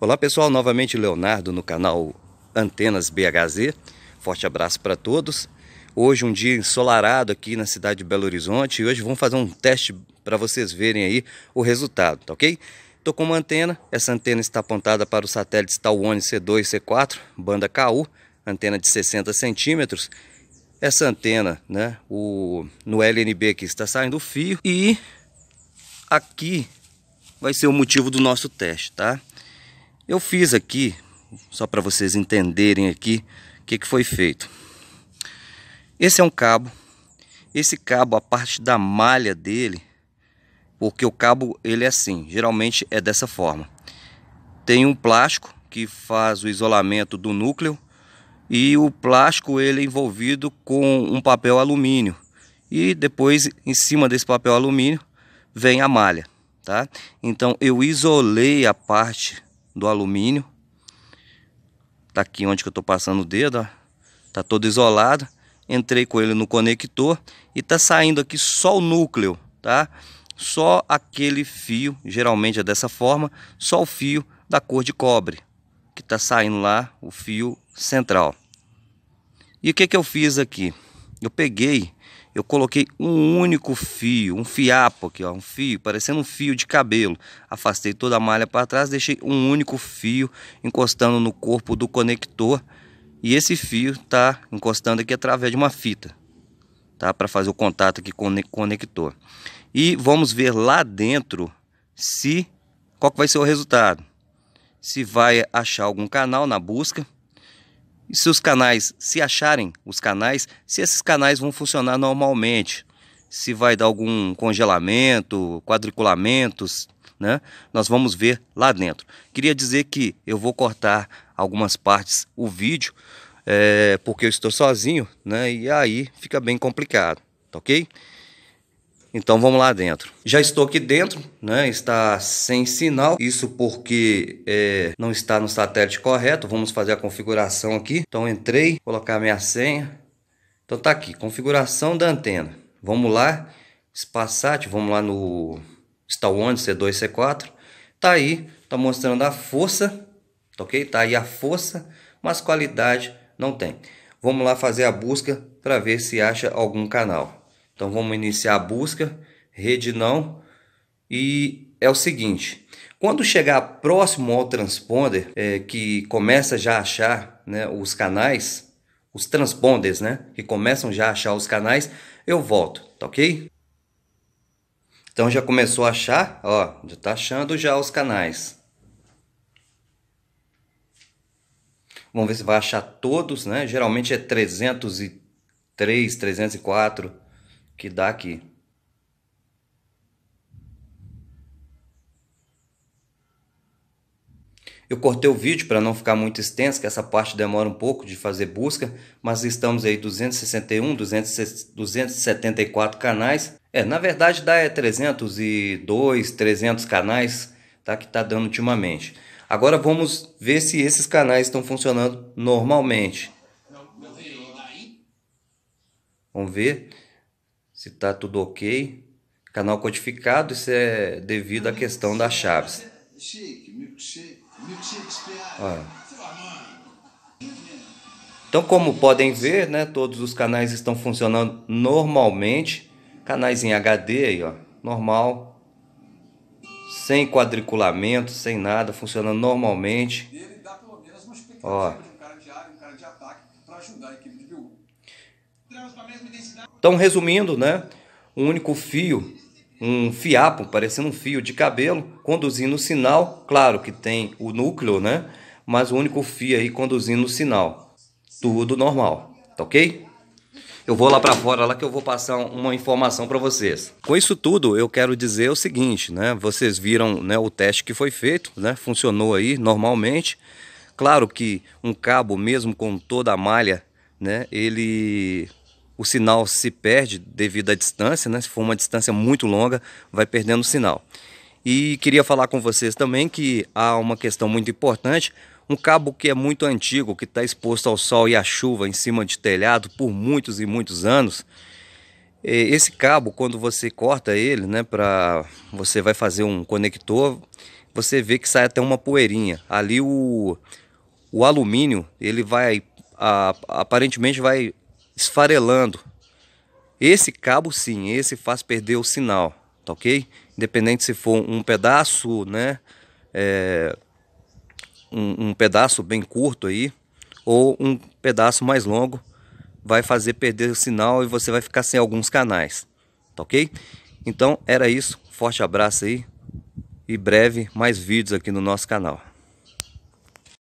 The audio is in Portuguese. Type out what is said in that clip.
Olá pessoal, novamente Leonardo no canal Antenas BHZ. Forte abraço para todos. Hoje um dia ensolarado aqui na cidade de Belo Horizonte e hoje vamos fazer um teste para vocês verem aí o resultado, tá ok? Estou com uma antena, essa antena está apontada para os satélites Talone C2 C4, banda KU, antena de 60 centímetros. Essa antena, né, o, no LNB aqui está saindo o fio e aqui vai ser o motivo do nosso teste, tá? Eu fiz aqui, só para vocês entenderem aqui, o que, que foi feito. Esse é um cabo. Esse cabo, a parte da malha dele, porque o cabo ele é assim, geralmente é dessa forma. Tem um plástico que faz o isolamento do núcleo e o plástico ele é envolvido com um papel alumínio. E depois em cima desse papel alumínio vem a malha, tá? Então eu isolei a parte do alumínio. Tá aqui onde que eu tô passando o dedo, ó. Tá todo isolado. Entrei com ele no conector e tá saindo aqui só o núcleo, tá? Só aquele fio, geralmente é dessa forma, só o fio da cor de cobre, que tá saindo lá o fio central. E o que que eu fiz aqui? Eu peguei eu coloquei um único fio, um fiapo aqui, ó, um fio, parecendo um fio de cabelo. Afastei toda a malha para trás, deixei um único fio encostando no corpo do conector. E esse fio está encostando aqui através de uma fita, tá? Para fazer o contato aqui com o conector. E vamos ver lá dentro se qual que vai ser o resultado. Se vai achar algum canal na busca e se os canais se acharem, os canais, se esses canais vão funcionar normalmente, se vai dar algum congelamento, quadriculamentos, né? Nós vamos ver lá dentro. Queria dizer que eu vou cortar algumas partes o vídeo, é, porque eu estou sozinho, né? E aí fica bem complicado, tá ok? Então vamos lá dentro. Já estou aqui dentro, né? Está sem sinal, isso porque é, não está no satélite correto. Vamos fazer a configuração aqui. Então entrei, colocar minha senha. Então tá aqui, configuração da antena. Vamos lá, Spassat, vamos lá no Star One C2 C4. Tá aí, tá mostrando a força, tá ok? Tá aí a força, mas qualidade não tem. Vamos lá fazer a busca para ver se acha algum canal. Então vamos iniciar a busca, rede não. E é o seguinte, quando chegar próximo ao transponder, é, que começa já a achar né, os canais, os transponders, né, que começam já a achar os canais, eu volto, tá ok? Então já começou a achar, ó, já tá achando já os canais. Vamos ver se vai achar todos, né? Geralmente é 303, 304, que dá aqui. Eu cortei o vídeo para não ficar muito extenso, que essa parte demora um pouco de fazer busca, mas estamos aí 261, 274 canais. É, na verdade dá é 302, 300 canais, tá que tá dando ultimamente. Agora vamos ver se esses canais estão funcionando normalmente. Vamos ver se tá tudo ok. Canal codificado, isso é devido à questão das chaves. Olha. Então, como podem ver, né, todos os canais estão funcionando normalmente. Canais em HD aí, ó, normal. Sem quadriculamento, sem nada, funcionando normalmente. Ó. Então, resumindo, né? Um único fio, um fiapo, parecendo um fio de cabelo, conduzindo o sinal, claro que tem o núcleo, né? Mas o um único fio aí conduzindo o sinal. Tudo normal, tá ok? Eu vou lá para fora lá que eu vou passar uma informação para vocês. Com isso tudo, eu quero dizer o seguinte, né? Vocês viram, né, o teste que foi feito, né? Funcionou aí normalmente. Claro que um cabo mesmo com toda a malha, né, ele o sinal se perde devido à distância, né? Se for uma distância muito longa, vai perdendo o sinal. E queria falar com vocês também que há uma questão muito importante. Um cabo que é muito antigo, que está exposto ao sol e à chuva em cima de telhado por muitos e muitos anos, é, esse cabo, quando você corta ele, né, para você vai fazer um conector, você vê que sai até uma poeirinha. Ali o, o alumínio, ele vai a, aparentemente vai esfarelando. Esse cabo sim, esse faz perder o sinal, tá ok? Independente se for um pedaço, né? É, um, um pedaço bem curto aí, ou um pedaço mais longo, vai fazer perder o sinal e você vai ficar sem alguns canais, tá ok? Então era isso, forte abraço aí e breve mais vídeos aqui no nosso canal.